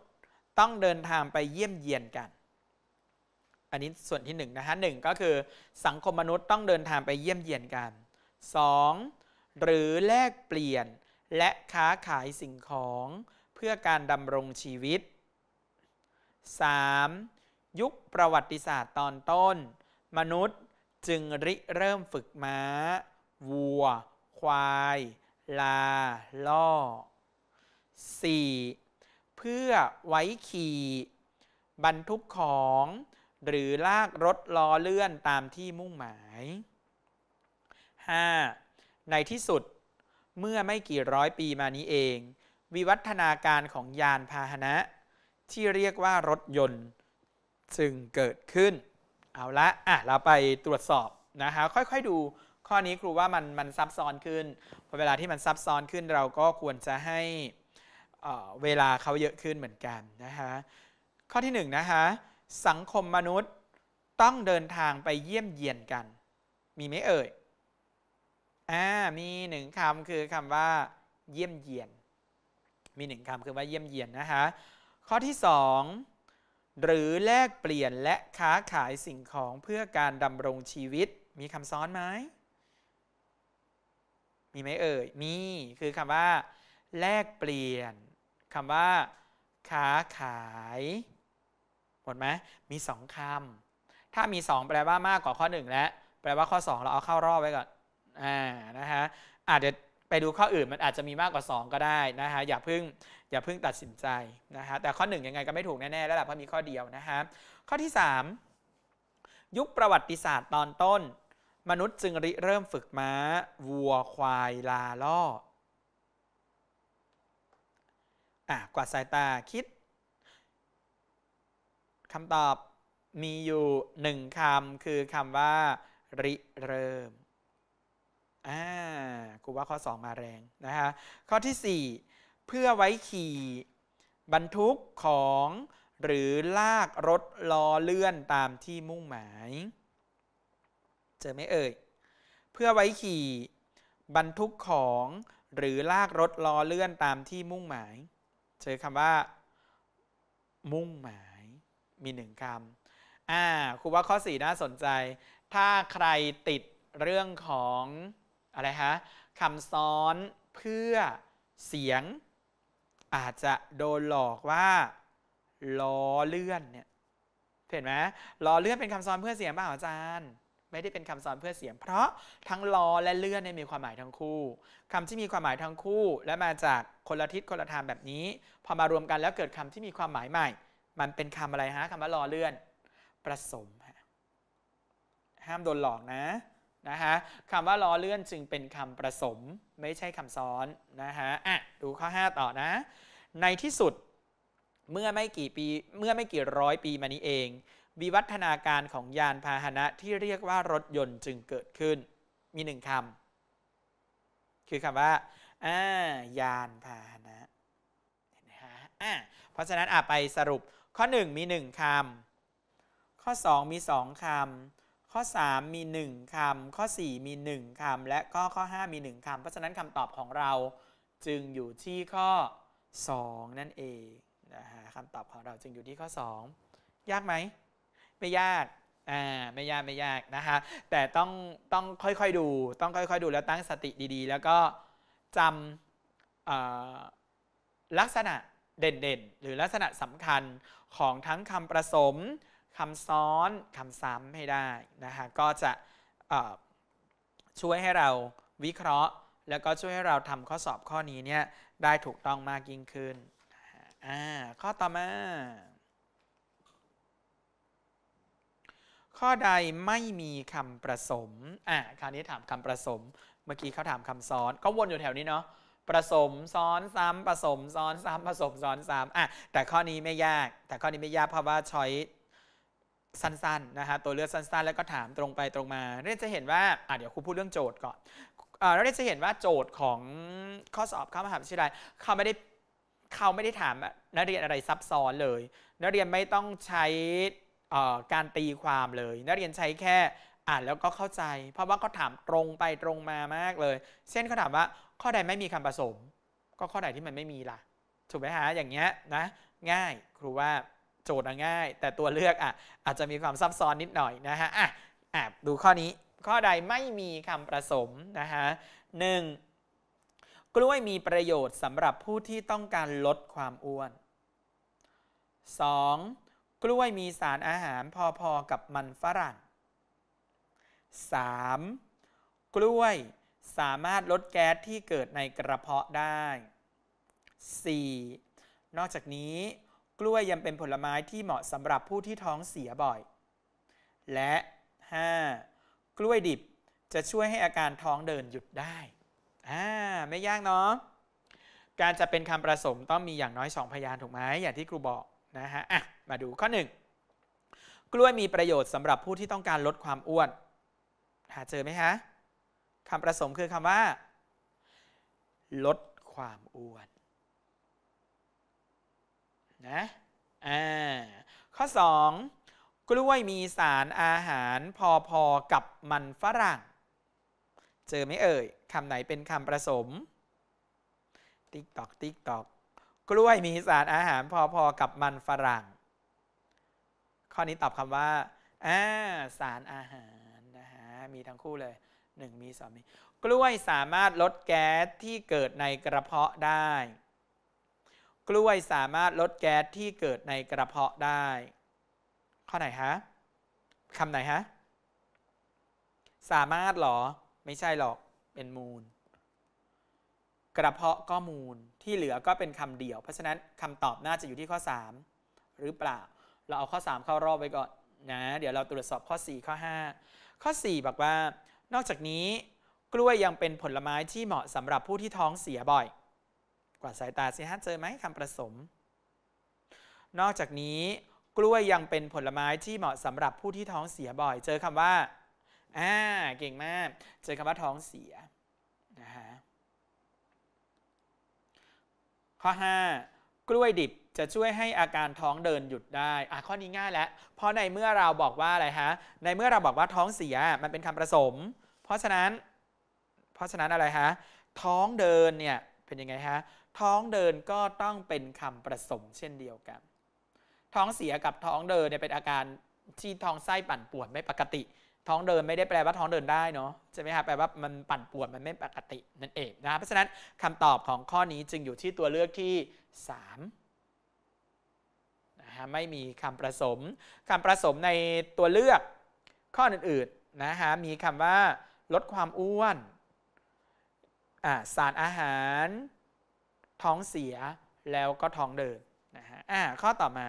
Speaker 1: ต้องเดินทางไปเยี่ยมเยียนกัน อันนี้ส่วนที่1นนะคะหก็คือสังคมมนุษย์ต้องเดินทางไปเยี่ยมเยียนกัน 2. หรือแลกเปลี่ยน และค้าขายสิ่งของเพื่อการดำรงชีวิต 3. ยุค ประวัติศาสตร์ตอนต้น มนุษย์จึงริเริ่มฝึกม้าวัว ควาย ลาล่อ 4. เพื่อไว้ขี่ บรรทุกของ หรือลากรถล้อเลื่อนตามที่มุ่งหมาย 5. ในที่สุดเมื่อไม่กี่ร้อยปีมานี้เอง วิวัฒนาการของยานพาหนะ ที่เรียกว่ารถยนต์จึงเกิดขึ้นเอาละอ่ะเราไปตรวจสอบนะคะค่อยๆดูข้อนี้ครูว่ามันมันซับซ้อนขึ้นพอเวลาที่มันซับซ้อนขึ้นเราก็ควรจะให้เวลาเขาเยอะขึ้นเหมือนกันนะคะข้อที่1นนะคะสังคมมนุษย์ต้องเดินทางไปเยี่ยมเยียนกัน มีไหมเอ่ยอ่ามีหนึ่งคำคือคำว่าเยี่ยมเยียนมีหนึ่งคำคือว่าเยี่ยมเยียนนะคะข้อที่ 2หรือแลกเปลี่ยนและค้าขายสิ่งของเพื่อการดำรงชีวิตมีคำซ้อนไหมมีไหมเอ่ย มีคือคำว่า แลกเปลี่ยนคำว่าค้าขายหมดไหมมีสองคำถ้ามีสองแปลว่ามากกว่าข้อหนึ่งแล้วแปลว่าข้อสองเราเอาเข้ารอบไว้ก่อนอ่านะฮะอาจจะไปดูข้ออื่นมันอาจจะมีมากกว่า 2 ก็ได้นะฮะอย่าเพิ่งอย่าเพิ่งตัดสินใจนะฮะแต่ข้อหนึ่งยังไงก็ไม่ถูกแน่ ๆ แล้วแหละเพราะมีข้อเดียวนะฮะข้อที่ 3 ยุคประวัติศาสตร์ตอนต้น มนุษย์จึงริเริ่มฝึกม้า วัวควายลาล่ออ่ะกวาดสายตาคิดคำตอบมีอยู่หนึ่งคำคือคำว่า ริเริ่มอ่ากูว่าข้อ 2 มาแรงนะฮะข้อที่ 4เพื่อไว้ขี่ บรรทุกของ หรือลากรถล้อเลื่อนตามที่มุ่งหมายเจอไหมเอ่ยเพื่อไว้ขี่ บรรทุกของ หรือลาก รถล้อเลื่อนตามที่มุ่งหมาย เจอคำว่า มุ่งหมายมีหนึ่งคำอ่าครูว่าข้อสี่น่าสนใจ ถ้าใครติดเรื่องของ อะไร ฮะคำซ้อนเพื่อเสียงอาจจะโดนหลอกว่าล้อเลื่อนเนี่ยเห็นไหมล้อเลื่อนเป็นคำซ้อนเพื่อเสียงป่าอาจารย์ ไม่ได้เป็นคำซ้อนเพื่อเสียงเพราะทั้งล้อและเลื่อนมีความหมายทั้งคู่ คำที่มีความหมายทั้งคู่ และมาจากคนละทิศคนละทางแบบนี้ พอมารวมกันแล้วเกิดคำที่มีความหมายใหม่ มันเป็นคำอะไรฮะคำว่าล้อเลื่อน ประสม ห้ามโดนหลอกนะนะฮะคำว่าล้อเลื่อนจึงเป็นคำประสม ไม่ใช่คำซ้อนนะฮะอ่ะดูข้อ 5 ต่อนะในที่สุด เมื่อไม่กี่ปีเมื่อไม่กี่ร้อยปีมานี้เอง วิวัฒนาการของยานพาหนะที่เรียกว่ารถยนต์จึงเกิดขึ้น มีหนึ่งคำคือคำว่าอ่า ยานพาหนะเห็นไหมฮะอ่ะเพราะฉะนั้นอ่ะไปสรุปข้อ 1 มี 1 คำ ข้อ 2 มี 2 คํข้อ3มี1คำข้อ 4 มี 1คำและข้อข้อ 5 มี 1คำเพราะฉะนั้นคำตอบของเราจึงอยู่ที่ข้อ 2 นั่นเองนะฮะคำตอบของเราจึงอยู่ที่ข้อ 2 ยากไหมไม่ยากอ่าไม่ยาก ไม่ยากนะฮะแต่ต้องต้องค่อยๆดูต้องค่อยๆดูแล้วตั้งสติดีๆ แล้วก็จำลักษณะเด่นๆ หรือลักษณะสำคัญของทั้งคำประสมคำซ้อน คำซ้ำให้ได้นะฮะก็จะช่วยให้เราวิเคราะห์ แล้วก็ช่วยให้เราทำข้อสอบข้อนี้เนี่ยได้ถูกต้องมากยิ่งขึ้นอ่าข้อต่อมาข้อใดไม่มีคำประสมอ่าคราวนี้ถามคำประสมเมื่อกี้เขาถามคำซ้อน ก็วนอยู่แถวนี้เนาะประสมซ้อนซ้ำผสมซ้อน ซ้ำผสมซ้อนซ้ำอ่ะแต่ข้อนี้ไม่ยาก แต่ข้อนี้ไม่ยากเพราะว่าช้อยสั้นๆ นะฮะ ตัวเลือกสั้น ๆ แล้วก็ถามตรงไปตรงมา เรนจะเห็นว่า อ่ะเดี๋ยวครูพูดเรื่องโจทย์ก่อนเราจะเห็นว่าโจทย์ของข้อสอบข้ามหาวิทยาลัยเขาไม่ได้ เขาไม่ได้ถามนักเรียนอะไรซับซ้อนเลย นักเรียนไม่ต้องใช้การตีความเลย นักเรียนใช้แค่อ่านแล้วก็เข้าใจ เพราะว่าเขาถามตรงไปตรงมามากเลย เช่นเขาถามว่าข้อใดไม่มีคำผสม ก็ข้อใดที่มันไม่มีล่ะ ถูกไหมฮะอย่างเงี้ยนะ ง่ายครูว่าโจทย์ง่าย แต่ตัวเลือกอ่ะอาจจะมีความซับซ้อนนิดหน่อยนะฮะอ่ะอ่ะดูข้อนี้ ข้อใดไม่มีคำประสมนะฮะหนึ่งกล้วยมีประโยชน์สำหรับผู้ที่ต้องการลดความอ้วน 2. กล้วยมีสารอาหารพอๆกับมันฝรั่ง 3. กล้วยสามารถลดแก๊สที่เกิดในกระเพาะได้ 4. นอกจากนี้ล้วยยังเป็นผลไม้ที่เหมาะสำหรับผู้ที่ท้องเสียบ่อย และ 5. กล้วยดิบจะช่วยให้อาการท้องเดินหยุดได้อ่าไม่ยากเนาะ การจะเป็นคำประสมต้องมีอย่างน้อย 2 พยานถูกไหมอย่างที่ครูบอกนะฮะอ่ะมาดูข้อ 1 กล้วยมีประโยชน์สำหรับผู้ที่ต้องการลดความอ้วน หาเจอไหมฮะคำประสมคือคำว่า ลดความอ้วนนะอ่าข้อ 2 กล้วยมีสารอาหารพอๆกับมันฝรั่ง เจอไหมเอ่ยคำไหนเป็นคำผสมติ๊กตอกติ๊กตอกกล้วยมีสารอาหารพอๆกับมันฝรั่ง ข้อนี้ตอบคำว่าอ่า สารอาหารนะฮะมีทั้งคู่เลย1มี2มีกล้วยสามารถลดแก๊สที่เกิดในกระเพาะได้กล้วยสามารถลดแก๊สที่เกิดในกระเพาะได้ ข้อไหนฮะ คำไหนฮะ สามารถหรอไม่ใช่หรอกเป็นมูล กระเพาะก็มูลที่เหลือก็เป็นคำเดียว เพราะฉะนั้นคำตอบน่าจะอยู่ที่ข้อ 3 หรือเปล่า เราเอาข้อ 3 เข้ารอบไว้ก่อน นะ เดี๋ยวเราตรวจสอบข้อ 4 ข้อ 5 ข้อ 4บอกว่า นอกจากนี้กล้วยยังเป็นผลไม้ที่เหมาะสำหรับผู้ที่ท้องเสียบ่อยวาดสายตาสิฮะเจอไหมคำประสม นอกจากนี้กล้วยยังเป็นผลไม้ที่เหมาะสำหรับผู้ที่ท้องเสียบ่อย เจอคำว่าอ่าเก่งมาก เจอคำว่าท้องเสียนะฮะข้อ 5 กล้วยดิบจะช่วยให้อาการท้องเดินหยุดได้อ่ะข้อนี้ง่ายแล้วเพราะในเมื่อเราบอกว่าอะไรฮะในเมื่อเราบอกว่าท้องเสียมันเป็นคำผสม เพราะฉะนั้น เพราะฉะนั้นอะไรฮะท้องเดินเนี่ยเป็นยังไงฮะท้องเดินก็ต้องเป็นคำประสมเช่นเดียวกัน ท้องเสียกับท้องเดินเนี่ยเป็นอาการที่ท้องไส้ปั่นป่วนไม่ปกติ ท้องเดินไม่ได้แปลว่าท้องเดินได้เนาะใช่ไหมครับแปลว่ามันปั่นป่วนมันไม่ปกตินั่นเองนะเพราะฉะนั้นคำตอบของข้อนี้จึงอยู่ที่ตัวเลือกที่3นะฮะไม่มีคำประสม คำประสมในตัวเลือกข้ออื่นๆนะฮะมีคำว่า ลดความอ้วนสารอาหารท้องเสียแล้วก็ท้องเดินนะฮะอ่าข้อต่อมา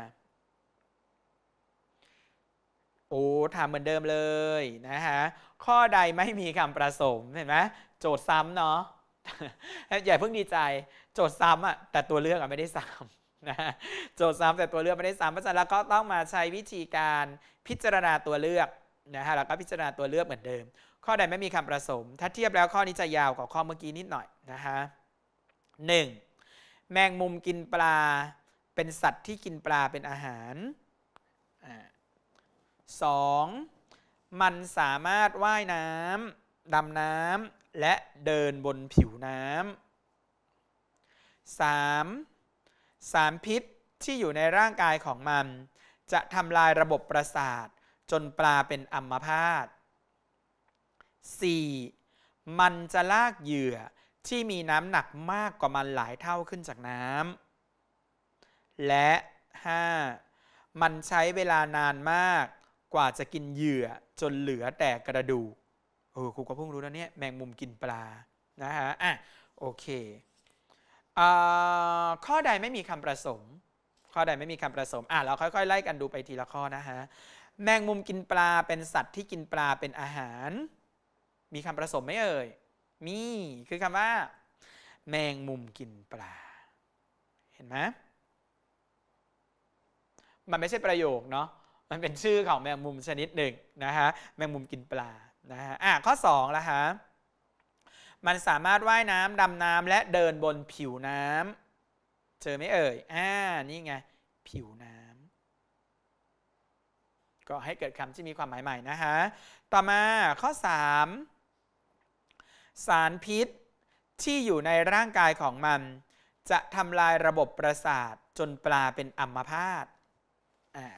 Speaker 1: โอ้ถามเหมือนเดิมเลยนะฮะข้อใดไม่มีคำประสมเห็นไหมโจทย์ซ้ำเนาะอย่าเพิ่งดีใจโจทย์ซ้ำอะแต่ตัวเลือกอะไม่ได้ซ้ำนะโจทย์ซ้ำแต่ตัวเลือกไม่ได้ซ้ำเพราะฉะนั้นเราก็ต้องมาใช้วิธีการพิจารณาตัวเลือกนะฮะแล้วก็พิจารณาตัวเลือกเหมือนเดิม ข้อใดไม่มีคำประสม ถ้าเทียบแล้วข้อนี้จะยาวกว่าข้อเมื่อกี้นิดหน่อยนะฮะหนึ่งแมงมุมกินปลา เป็นสัตว์ที่กินปลาเป็นอาหารสองมันสามารถว่ายน้ำดำน้ำและเดินบนผิวน้ำสามสารพิษที่อยู่ในร่างกายของมัน จะทำลายระบบประสาท จนปลาเป็นอัมพาต 4. มันจะลากเหยื่อที่มีน้ำหนักมากกว่ามันหลายเท่าขึ้นจากน้ำและ 5. มันใช้เวลานานมากกว่าจะกินเหยื่อจนเหลือแต่กระดูกโอ้ครูก็เพิ่งรู้นะเนี่ยแมงมุมกินปลา นะฮะอ่ะโอเคอข้อใดไม่มีคำประสม ข้อใดไม่มีคำประสมอ่ะเราค่อยๆไล่กันดูไปทีละข้อนะฮะ แมงมุมกินปลาเป็นสัตว์ที่กินปลาเป็นอาหาร มีคำประสมไหมเอ่ยมีคือคำว่า แมงมุมกินปลาเห็นไหมมันไม่ใช่ประโยคเนาะมันเป็นชื่อของแมงมุมชนิดหนึ่งนะฮะแมงมุมกินปลานะฮะอ่ะข้อ 2 ละฮะมันสามารถว่ายน้ำดำน้ำและเดินบนผิวน้ำเจอไหมเอ่ยอ่านี่ไง ผิวน้ำก็ให้เกิดคำที่มีความหมายใหม่นะฮะต่อมาข้อ 3สารพิษ ที่อยู่ในร่างกายของมัน จะทำลายระบบประสาทจนปลาเป็นอัมพาต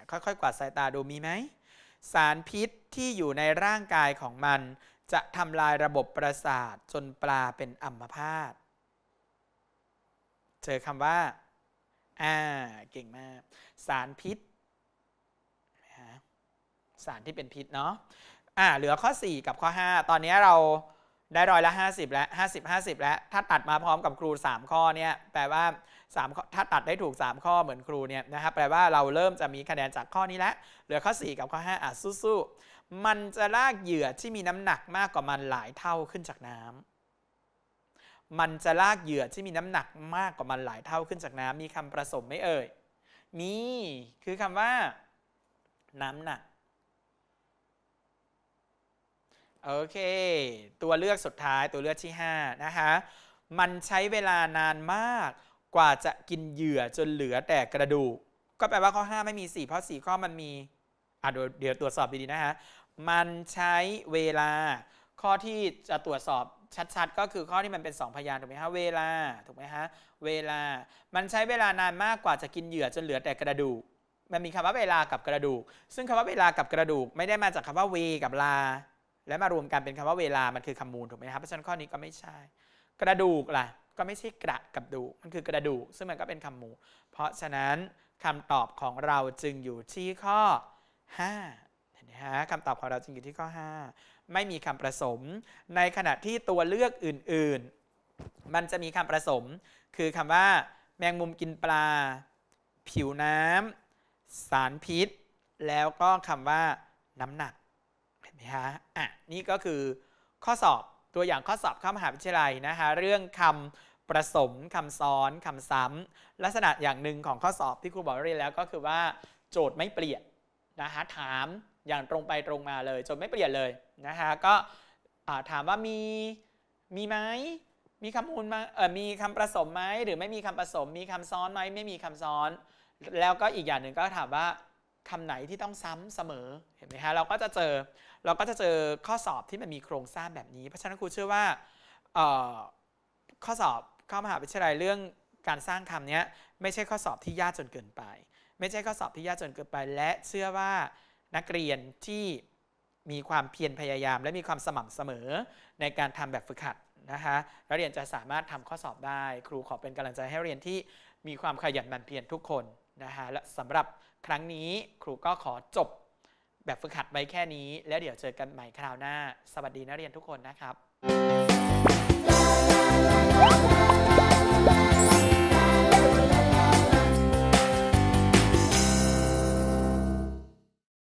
Speaker 1: ค่อยๆ กวาดสายตาดูมีไหมสารพิษที่อยู่ในร่างกายของมัน จะทำลายระบบประสาทจนปลาเป็นอัมพาต เจอคำว่าอ่า เก่งมาก สารพิษสารที่เป็นพิษเนาะอ่าเหลือข้อ4กับข้อ 5 ตอนนี้เราได้ร้อยละ 50 แล้50 50 แล้วถ้าตัดมาพร้อมกับครู 3 ข้อเนี่ยแปลว่า3ถ้าตัดได้ถูก 3 ข้อเหมือนครูเนี่ยนะครับแปลว่าเราเริ่มจะมีคะแนนจากข้อนี้แล้วเหลือข้อ 4 กับข้อ 5อ่ะสู้ๆมันจะลากเหยื่อที่มีน้ำหนักมากกว่ามันหลายเท่าขึ้นจากน้ำมันจะลากเหยื่อที่มีน้ำหนักมากกว่ามันหลายเท่าขึ้นจากน้ำมีคำประสมไม่เอ่ยมีคือคำว่าน้ำหนักโอเค ตัวเลือกสุดท้ายตัวเลือกที่5นะคะมันใช้เวลานานมากกว่าจะกินเหยื่อจนเหลือแต่กระดูก ก็แปลว่าข้อ 5 ไม่มี 4 เพราะ 4 ข้อมันมี อ่ะเดี๋ยวตรวจสอบดี ๆ นะฮะ มันใช้เวลา ข้อที่จะตรวจสอบชัด ๆ ก็คือข้อที่มันเป็น 2 พยานถูกไหมฮะ เวลา ถูกไหมฮะ เวลา มันใช้เวลานานมากกว่าจะกินเหยื่อจนเหลือแต่กระดูก มันมีคำว่าเวลากับกระดูก ซึ่งคำว่าเวลากับกระดูก ไม่ได้มาจากคำว่าเวกับลาและมารวมกันเป็นคำว่าเวลามันคือคำมูลถูกไหมครับ เพราะฉะนั้นข้อนี้ก็ไม่ใช่ กระดูกล่ะ ก็ไม่ใช่กระกับดูมันคือกระดูก ซึ่งมันก็เป็นคำมูล เพราะฉะนั้นคำตอบของเราจึงอยู่ที่ข้อ5เห็นไหมฮะคำตอบของเราจึงอยู่ที่ข้อ 5 ไม่มีคำผสม ในขณะที่ตัวเลือกอื่นๆ มันจะมีคำผสม คือคำว่า แมงมุมกินปลา ผิวน้ำสารพิษ แล้วก็คำว่า น้ำหนักนะฮะอ่ะนี่ก็คือข้อสอบตัวอย่างข้อสอบข้ามหาวิทยาลัยนะคะเรื่องคำประสมคำซ้อนคำซ้ำ ลักษณะอย่างหนึ่งของข้อสอบที่ครูบอกเรียนแล้วก็คือว่าโจทย์ไม่เปลี่ยนนะคะถามอย่างตรงไปตรงมาเลยโจทย์ไม่เปลี่ยนเลยนะคะก็ถามว่ามีมีไหมมีคำมูลมาเออมีคำประสมไหมหรือไม่มีคำผสมมีคำซ้อนไหมไม่มีคำซ้อน แล้วก็อีกอย่างหนึ่งก็ถามว่าคำไหนที่ต้องซ้ำเสมอเห็นไหมฮะเราก็จะเจอเราก็จะเจอข้อสอบที่มันมีโครงสร้างแบบนี้ เพราะฉะนั้นครูเชื่อว่าข้อสอบข้ามหาวิทยาลัยเรื่องการสร้างคำนี้ไม่ใช่ข้อสอบที่ยากจนเกินไป ไม่ใช่ข้อสอบที่ยากจนเกินไป และเชื่อว่านักเรียนที่มีความเพียรพยายาม และมีความสม่ำเสมอในการทำแบบฝึกหัดนะคะนักเรียนจะสามารถทำข้อสอบได้ ครูขอเป็นกำลังใจให้เรียนที่มีความขยันหมั่นเพียรทุกคนนะคะและสำหรับครั้งนี้ครูก็ขอจบแบบฝึกหัดไว้แค่นี้ แล้วเดี๋ยวเจอกันใหม่คราวหน้า สวัสดีนักเรียนทุกคนนะครับ